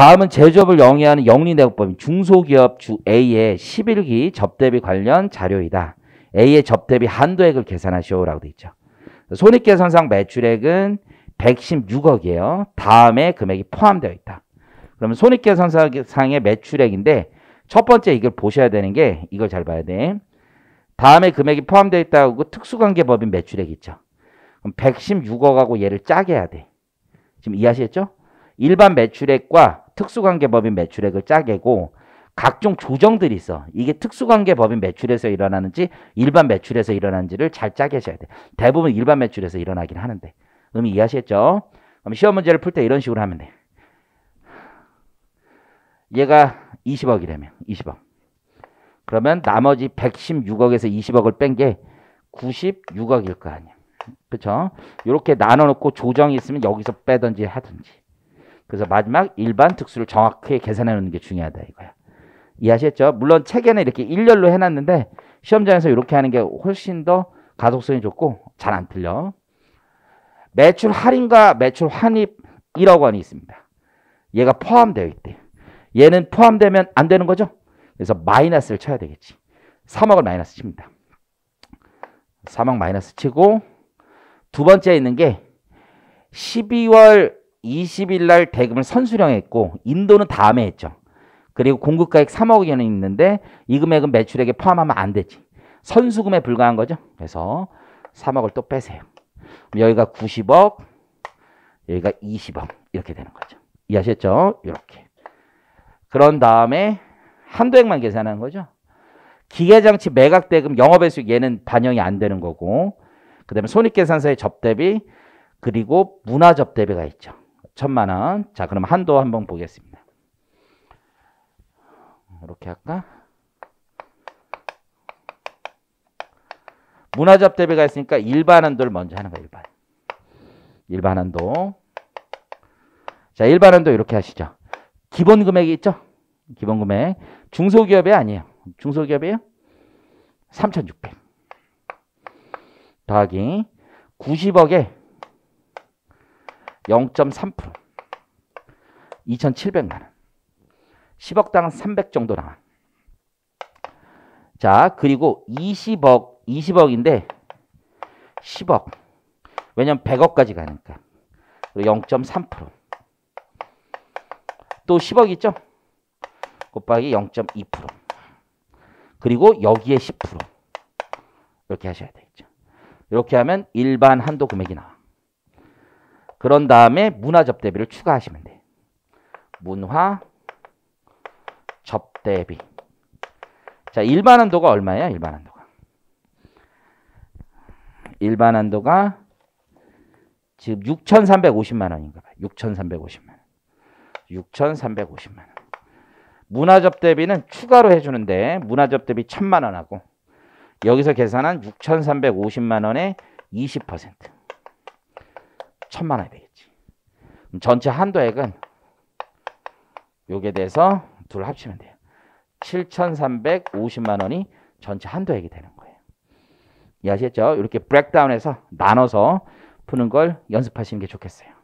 다음은 제조업을 영위하는 영리내역법인 중소기업 주 A의 11기 접대비 관련 자료이다. A의 접대비 한도액을 계산하시오라고 돼 있죠. 손익계산상 매출액은 116억이에요. 다음에 금액이 포함되어 있다. 그러면 손익계산상의 매출액인데 첫 번째 이걸 보셔야 되는 게 이걸 잘 봐야 돼. 다음에 금액이 포함되어 있다고 특수관계법인 매출액 있죠. 그럼 116억하고 얘를 짜게 해야 돼. 지금 이해하시겠죠? 일반 매출액과 특수관계법인 매출액을 짜게고 각종 조정들이 있어. 이게 특수관계법인 매출에서 일어나는지 일반 매출에서 일어나는지를 잘 짜게 하셔야 돼. 대부분 일반 매출에서 일어나긴 하는데. 음 이해하시겠죠? 그럼 시험 문제를 풀 때 이런 식으로 하면 돼. 얘가 20억이라면 20억. 그러면 나머지 116억에서 20억을 뺀 게 96억일 거 아니야. 그렇죠? 이렇게 나눠 놓고 조정이 있으면 여기서 빼든지 하든지. 그래서 마지막 일반 특수를 정확하게 계산해 놓는 게 중요하다 이거야. 이해하셨죠? 물론 책에는 이렇게 일렬로 해놨는데 시험장에서 이렇게 하는 게 훨씬 더 가독성이 좋고 잘 안 틀려. 매출 할인과 매출 환입 1억 원이 있습니다. 얘가 포함되어 있대. 얘는 포함되면 안 되는 거죠? 그래서 마이너스를 쳐야 되겠지. 3억을 마이너스 칩니다. 3억 마이너스 치고 두 번째 있는 게 12월 20일 날 대금을 선수령했고 인도는 다음에 했죠. 그리고 공급가액 3억이 원 있는데 이 금액은 매출액에 포함하면 안 되지. 선수금에 불과한 거죠. 그래서 3억을 또 빼세요. 여기가 90억, 여기가 20억 이렇게 되는 거죠. 이해하셨죠? 이렇게. 그런 다음에 한도액만 계산하는 거죠. 기계장치 매각대금 영업회수 얘는 반영이 안 되는 거고 그 다음에 손익계산서의 접대비 그리고 문화접대비가 있죠. 천만 원. 자, 그럼 한도 한번 보겠습니다. 이렇게 할까? 문화접 대비가 있으니까 일반 한도를 먼저 하는 거예요. 일반. 일반 한도. 자, 일반 한도 이렇게 하시죠. 기본 금액이 있죠? 기본 금액. 중소기업이 아니에요. 중소기업이에요? 3,600. 더하기 90억에 0.3% 2,700만 원. 10억당 300 정도 나와. 자, 그리고 20억, 20억인데 10억. 왜냐면 100억까지 가니까. 0.3%. 또 10억 있죠? 곱하기 0.2%. 그리고 여기에 10%. 이렇게 하셔야 되겠죠. 이렇게 하면 일반 한도 금액이 나와. 그런 다음에 문화 접대비를 추가하시면 돼요. 문화 접대비. 자, 일반 한도가 얼마예요? 일반 한도가. 일반 한도가 지금 6,350만 원인가 봐요. 6,350만 원. 6,350만 원. 문화 접대비는 추가로 해 주는데 문화 접대비 1,000만 원하고 여기서 계산한 6,350만 원의 20%. 천만 원이 되겠지. 전체 한도액은 요게 돼서 둘 합치면 돼요. 7,350만 원이 전체 한도액이 되는 거예요. 이해하셨죠? 이렇게 브렉다운해서 나눠서 푸는 걸 연습하시는 게 좋겠어요.